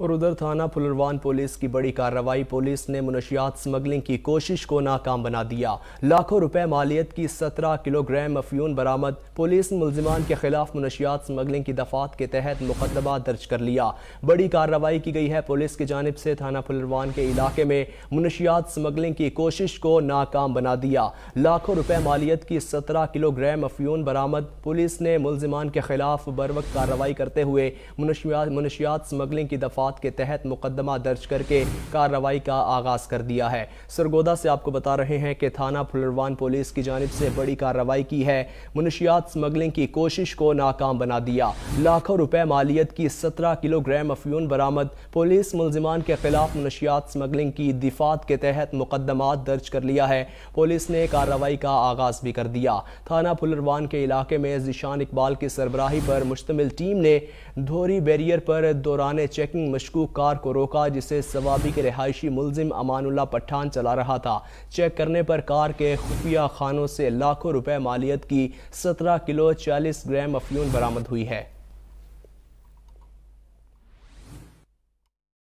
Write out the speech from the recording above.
और उधर थाना फुलरवान पुलिस की बड़ी कार्रवाई पुलिस ने मुनशियात स्मगलिंग की कोशिश को नाकाम बना दिया लाखों रुपए मालियत की 17 किलोग्राम अफियून बरामद पुलिस ने मुलजमान के खिलाफ मुनशियात स्मगलिंग की दफात के तहत मुकदमा दर्ज कर लिया बड़ी कार्रवाई की गई है पुलिस की जानब से थाना फुलरवान के इलाके में मुनशियात स्मगलिंग की कोशिश को नाकाम बना दिया लाखों रुपए मालियत की सत्रह किलोग्राम अफियून बरामद पुलिस ने मुलजमान के खिलाफ बर वक्त कार्रवाई करते हुए मुनशियात स्मगलिंग की दफा तहकीकात के तहत मुकदमा दर्ज करके कार्रवाई का आगाज कर दिया है सरगोदा से आपको बता रहे हैं कि थाना फुलरवान पुलिस की जानब से बड़ी कार्रवाई की है मनुष्यात स्मगलिंग की कोशिश को नाकाम बना दिया लाखों रुपए मालियत की सत्रह किलोग्राम अफ्यून बरामद पुलिस मुलजमान के खिलाफ मनुष्यात स्मगलिंग की दिफात के तहत मुकदमा दर्ज कर लिया है पुलिस ने कार्रवाई का आगाज भी कर दिया थाना फुलरवान के इलाके में जिशान इकबाल की सरबराही पर मुश्तमिल टीम ने धोरी बैरियर पर दौरान चेकिंग मशकूक कार को रोका जिसे सवाबी के रिहायशी मुलजिम अमानुल्ला पठान चला रहा था चेक करने पर कार के खुफिया खानों से लाखों रुपए मालियत की सत्रह किलो चालीस ग्राम अफ्यून बरामद हुई है